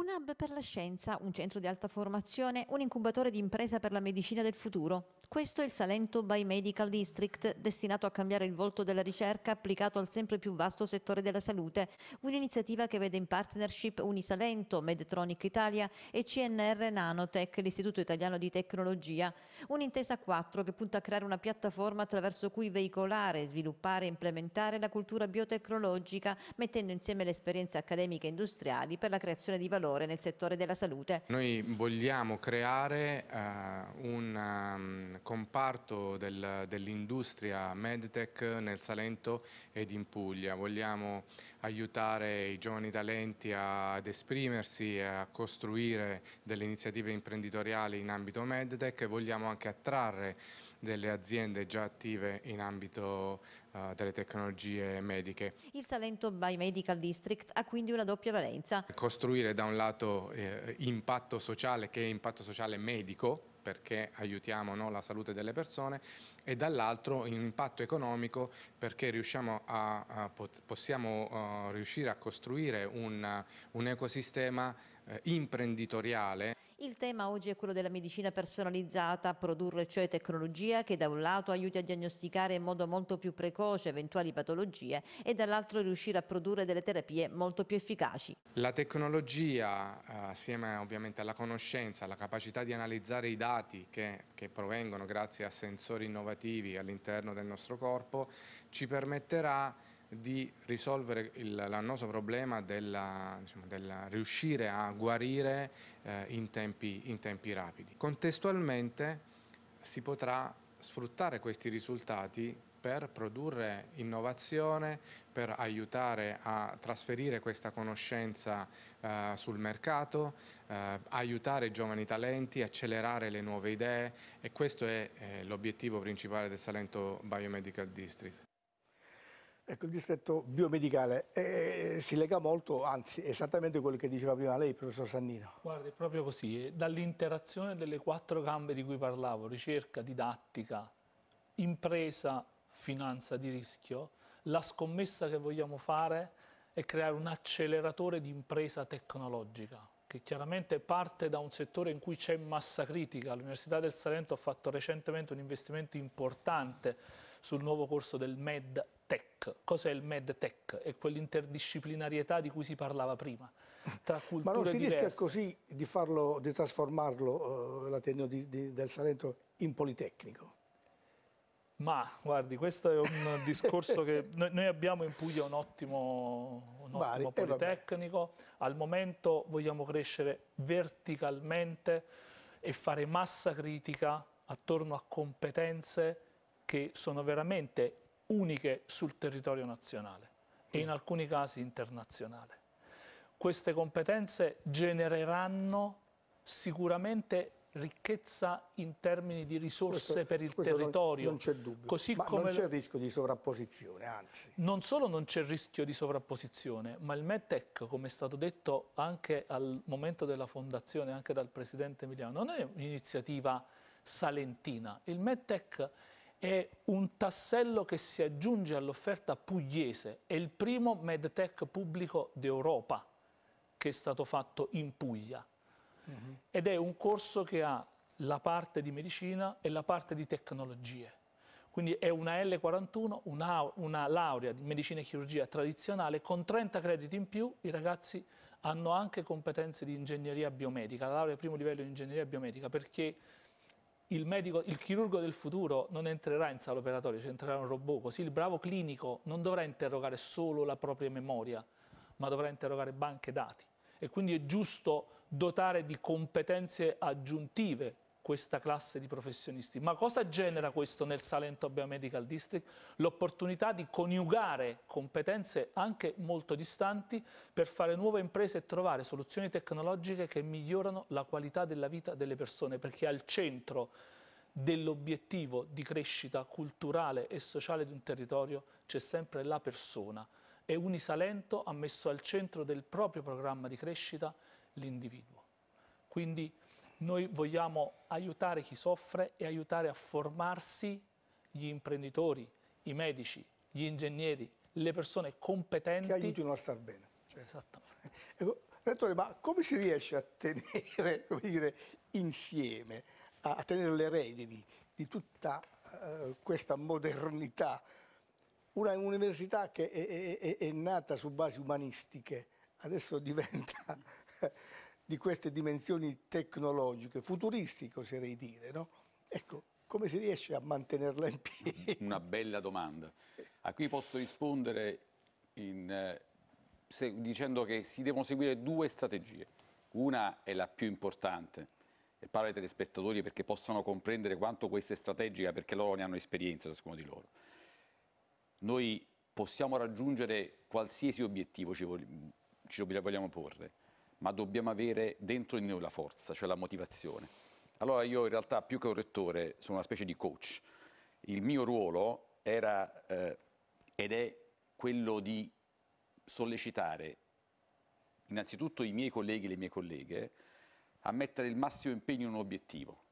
un hub per la scienza, un centro di alta formazione, un incubatore di impresa per la medicina del futuro. Questo è il Salento Biomedical District, destinato a cambiare il volto della ricerca applicato al sempre più vasto settore della salute, un'iniziativa che vede in partnership Unisalento, Medtronic Italia e CNR Nanotech, l'Istituto Italiano di Tecnologia, un'intesa 4 che punta a creare una piattaforma attraverso cui veicolare, sviluppare e implementare la cultura biotecnologica, mettendo insieme le esperienze accademiche e industriali per la creazione di valore nel settore della salute. Noi vogliamo creare uh, un um, comparto del, dell'industria medtech nel Salento ed in Puglia. Vogliamo aiutare i giovani talenti a, ad esprimersi e a costruire delle iniziative imprenditoriali in ambito medtech e vogliamo anche attrarre delle aziende già attive in ambito uh, delle tecnologie mediche. Il Salento by Medical District ha quindi una doppia valenza. Costruire da un lato eh, impatto sociale che è impatto sociale medico, perché aiutiamo no, la salute delle persone e dall'altro impatto economico perché a, a, possiamo uh, riuscire a costruire un, un ecosistema eh, imprenditoriale. Il tema oggi è quello della medicina personalizzata, produrre cioè tecnologia che da un lato aiuti a diagnosticare in modo molto più precoce eventuali patologie e dall'altro riuscire a produrre delle terapie molto più efficaci. La tecnologia, eh, assieme ovviamente alla conoscenza, alla capacità di analizzare i dati che, che provengono grazie a sensori innovativi all'interno del nostro corpo, ci permetterà di risolvere l'annoso problema del diciamo, della, riuscire a guarire eh, in, tempi, in tempi rapidi. Contestualmente si potrà sfruttare questi risultati per produrre innovazione, per aiutare a trasferire questa conoscenza eh, sul mercato, eh, aiutare i giovani talenti, accelerare le nuove idee e questo è eh, l'obiettivo principale del Salento Biomedical District. Ecco, il distretto biomedicale eh, eh, si lega molto, anzi, esattamente quello che diceva prima lei, professor Sannino. Guardi, è proprio così. Eh, dall'interazione delle quattro gambe di cui parlavo, ricerca, didattica, impresa, finanza di rischio, la scommessa che vogliamo fare è creare un acceleratore di impresa tecnologica che chiaramente parte da un settore in cui c'è massa critica. L'Università del Salento ha fatto recentemente un investimento importante sul nuovo corso del MED tech, cos'è il medtech? È quell'interdisciplinarietà di cui si parlava prima, tra culture Ma non si diverse. rischia così di, farlo, di trasformarlo, eh, l'Ateneo del Salento, in Politecnico? Ma guardi, questo è un discorso che noi, noi, abbiamo in Puglia un ottimo, un Bari, ottimo eh, Politecnico, al momento vogliamo crescere verticalmente e fare massa critica attorno a competenze che sono veramente uniche sul territorio nazionale e in mm. alcuni casi internazionale. Queste competenze genereranno sicuramente ricchezza in termini di risorse questo, per il territorio. Non, non c'è dubbio, Così ma come non c'è il rischio di sovrapposizione, anzi. Non solo non c'è il rischio di sovrapposizione, ma il METEC, come è stato detto anche al momento della fondazione, anche dal Presidente Emiliano, non è un'iniziativa salentina. Il METEC è un tassello che si aggiunge all'offerta pugliese, è il primo medtech pubblico d'Europa che è stato fatto in Puglia uh mm-hmm. -huh. ed è un corso che ha la parte di medicina e la parte di tecnologie. Quindi è una L41, una, una laurea di medicina e chirurgia tradizionale, con 30 crediti in più i ragazzi hanno anche competenze di ingegneria biomedica, la laurea di primo livello in ingegneria biomedica, perché il, medico, il chirurgo del futuro non entrerà in sala operatoria, cioè entrerà un robot, così il bravo clinico non dovrà interrogare solo la propria memoria, ma dovrà interrogare banche dati. E quindi è giusto dotare di competenze aggiuntive questa classe di professionisti. Ma cosa genera questo nel Salento Biomedical District? L'opportunità di coniugare competenze anche molto distanti per fare nuove imprese e trovare soluzioni tecnologiche che migliorano la qualità della vita delle persone, perché al centro dell'obiettivo di crescita culturale e sociale di un territorio c'è sempre la persona e Unisalento ha messo al centro del proprio programma di crescita l'individuo. Quindi noi vogliamo aiutare chi soffre e aiutare a formarsi gli imprenditori, i medici, gli ingegneri, le persone competenti. Che aiutino a star bene. Cioè. Esattamente. Ecco, Rettore, ma come si riesce a tenere dire, insieme, a, a, tenere le redini di tutta uh, questa modernità? Una università che è, è, è nata su basi umanistiche, adesso diventa di queste dimensioni tecnologiche, futuristiche oserei dire, no? Ecco, come si riesce a mantenerla in piedi? Una bella domanda, a cui posso rispondere in, eh, se, dicendo che si devono seguire due strategie. Una è la più importante, e parlo ai telespettatori perché possano comprendere quanto questa è strategica, perché loro ne hanno esperienza, ciascuno di loro. Noi possiamo raggiungere qualsiasi obiettivo ci, vogliamo porre, ma dobbiamo avere dentro di noi la forza, cioè la motivazione. Allora io in realtà più che un rettore sono una specie di coach. Il mio ruolo era eh, ed è quello di sollecitare innanzitutto i miei colleghi e le mie colleghe a mettere il massimo impegno in un obiettivo,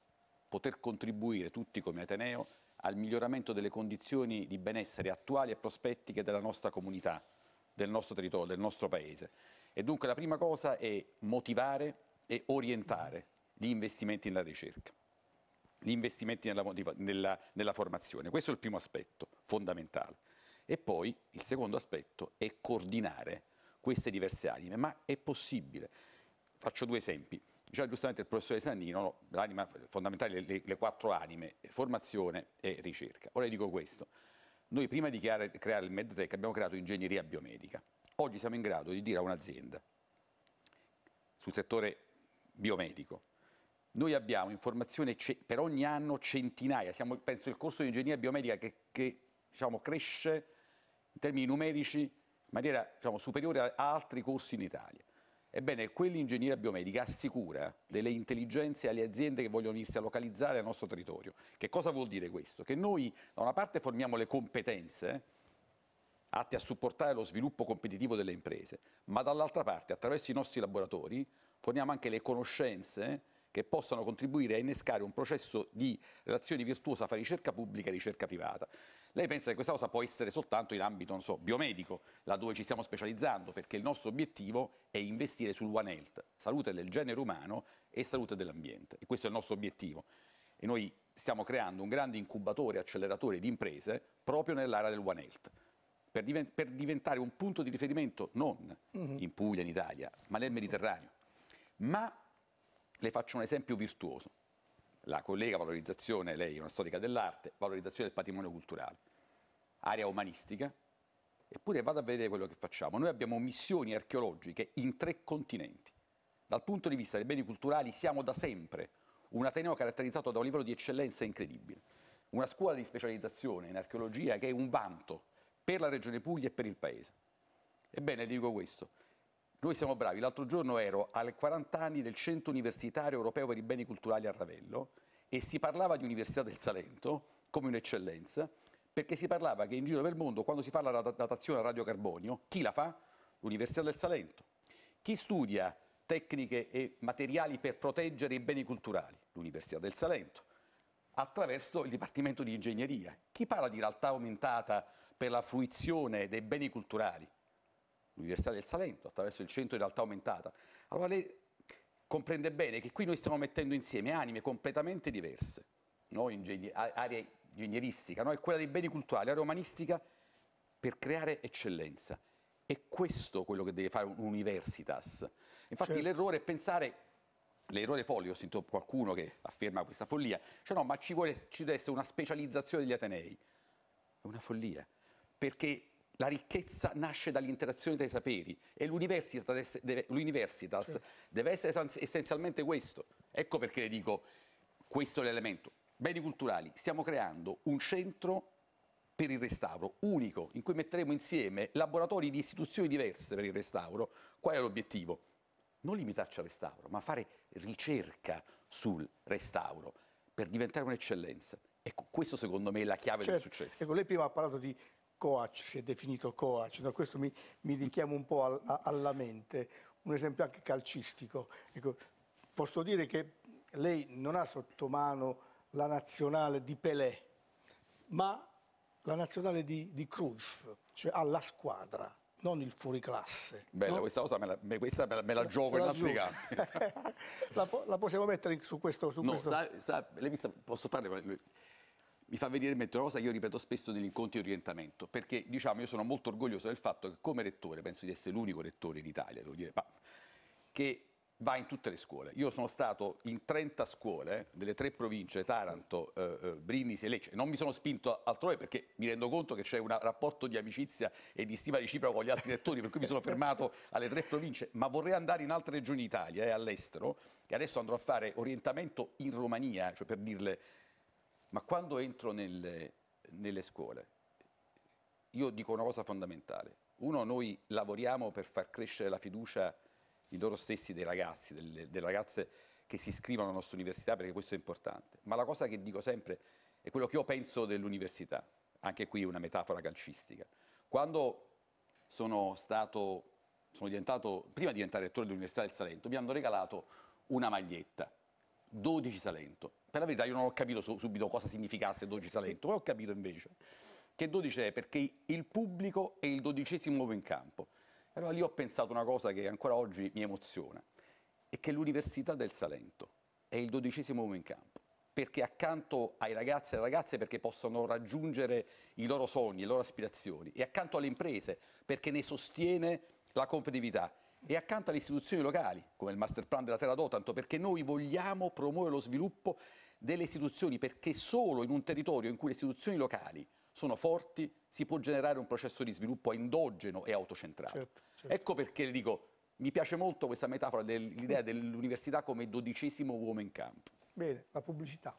poter contribuire tutti come Ateneo al miglioramento delle condizioni di benessere attuali e prospettiche della nostra comunità, del nostro territorio, del nostro paese. E dunque la prima cosa è motivare e orientare gli investimenti nella ricerca, gli investimenti nella, nella, nella formazione. Questo è il primo aspetto fondamentale. E poi il secondo aspetto è coordinare queste diverse anime, ma è possibile. Faccio due esempi. Già giustamente il professore Sannino, l'anima fondamentale, le, le, quattro anime, formazione e ricerca. Ora io dico questo, noi prima di creare, creare il MedTech abbiamo creato ingegneria biomedica, Oggi siamo in grado di dire a un'azienda sul settore biomedico, noi abbiamo informazione per ogni anno centinaia, siamo, penso il corso di ingegneria biomedica che, che diciamo, cresce in termini numerici in maniera diciamo, superiore a altri corsi in Italia. Ebbene, quell'ingegneria biomedica assicura delle intelligenze alle aziende che vogliono inizia a localizzare il nostro territorio. Che cosa vuol dire questo? Che noi da una parte formiamo le competenze, atti a supportare lo sviluppo competitivo delle imprese, ma dall'altra parte attraverso i nostri laboratori forniamo anche le conoscenze che possano contribuire a innescare un processo di relazione virtuosa fra ricerca pubblica e ricerca privata. Lei pensa che questa cosa può essere soltanto in ambito so, biomedico, laddove ci stiamo specializzando, perché il nostro obiettivo è investire sul One Health, salute del genere umano e salute dell'ambiente. E questo è il nostro obiettivo. E noi stiamo creando un grande incubatore, acceleratore di imprese proprio nell'area del One Health per, diven- per diventare un punto di riferimento non mm-hmm. in Puglia, in Italia, ma nel Mediterraneo. Ma le faccio un esempio virtuoso. La collega valorizzazione, lei è una storica dell'arte, valorizzazione del patrimonio culturale, area umanistica, eppure vado a vedere quello che facciamo. Noi abbiamo missioni archeologiche in tre continenti. Dal punto di vista dei beni culturali siamo da sempre un Ateneo caratterizzato da un livello di eccellenza incredibile, una scuola di specializzazione in archeologia che è un vanto per la Regione Puglia e per il Paese. Ebbene, dico questo. Noi siamo bravi. L'altro giorno ero alle 40 anni del Centro Universitario Europeo per i Beni Culturali a Ravello e si parlava di Università del Salento come un'eccellenza perché si parlava che in giro per il mondo quando si fa la datazione a radiocarbonio, chi la fa? L'Università del Salento. Chi studia tecniche e materiali per proteggere i beni culturali? L'Università del Salento attraverso il Dipartimento di Ingegneria. Chi parla di realtà aumentata per la fruizione dei beni culturali, l'Università del Salento, attraverso il centro di realtà aumentata. Allora lei comprende bene che qui noi stiamo mettendo insieme anime completamente diverse, no? Ingegner area ingegneristica, no? è quella dei beni culturali, area umanistica, per creare eccellenza. È questo quello che deve fare un'universitas. Infatti certo. l'errore è pensare L'errore folle, ho sentito qualcuno che afferma questa follia, cioè no, ma ci, vuole, ci deve essere una specializzazione degli Atenei. È una follia perché la ricchezza nasce dall'interazione tra i saperi e l'universitas, deve, l'universitas deve essere essenzialmente questo. Ecco perché le dico, questo è l'elemento. Beni culturali, stiamo creando un centro per il restauro, unico, in cui metteremo insieme laboratori di istituzioni diverse per il restauro. Qual è l'obiettivo? Non limitarci al restauro, ma fare ricerca sul restauro per diventare un'eccellenza. Ecco, questo secondo me è la chiave certo. del successo. Ecco, lei prima ha parlato di coach, si è definito coach, no? questo mi, mi, richiama un po' al, a, alla mente, un esempio anche calcistico. Ecco, posso dire che lei non ha sotto mano la nazionale di Pelé, ma la nazionale di, di Cruyff, cioè ha la squadra non il fuoriclasse. Bella, no? questa cosa me la, me, questa me la, me la gioco in Africa. la, la, possiamo mettere su questo... Su no, questo... Sa, sa, sta, posso fare mi fa venire in mente una cosa che io ripeto spesso negli incontri di orientamento, perché diciamo io sono molto orgoglioso del fatto che come rettore, penso di essere l'unico rettore in Italia, devo dire, ma, che va in tutte le scuole. Io sono stato in 30 scuole delle tre province, Taranto, eh, eh, Brindisi e Lecce. Non mi sono spinto altrove perché mi rendo conto che c'è un rapporto di amicizia e di stima reciproca con gli altri rettori, per cui mi sono fermato alle tre province, ma vorrei andare in altre regioni d'Italia e eh, all'estero e adesso andrò a fare orientamento in Romania, cioè per dirle ma quando entro nelle, nelle scuole, io dico una cosa fondamentale. Uno, noi lavoriamo per far crescere la fiducia in loro stessi dei ragazzi, delle, delle ragazze che si iscrivono alla nostra università, perché questo è importante. Ma la cosa che dico sempre è quello che io penso dell'università. Anche qui una metafora calcistica. Quando sono stato, sono diventato, prima di diventare rettore dell'Università del Salento, mi hanno regalato una maglietta 12 Salento. Per la verità io non ho capito subito cosa significasse 12 Salento, poi ho capito invece che 12 è perché il pubblico è il dodicesimo uomo in campo. Allora lì ho pensato una cosa che ancora oggi mi emoziona, è che l'Università del Salento è il dodicesimo uomo in campo, perché accanto ai ragazzi e alle ragazze perché possono raggiungere i loro sogni, le loro aspirazioni, e accanto alle imprese perché ne sostiene la competitività e accanto alle istituzioni locali, come il master plan della terra d'Otanto, perché noi vogliamo promuovere lo sviluppo delle istituzioni, perché solo in un territorio in cui le istituzioni locali sono forti si può generare un processo di sviluppo endogeno e autocentrato. Certo, certo. Ecco perché le dico, mi piace molto questa metafora dell'idea dell'università come dodicesimo uomo in campo. Bene, la pubblicità.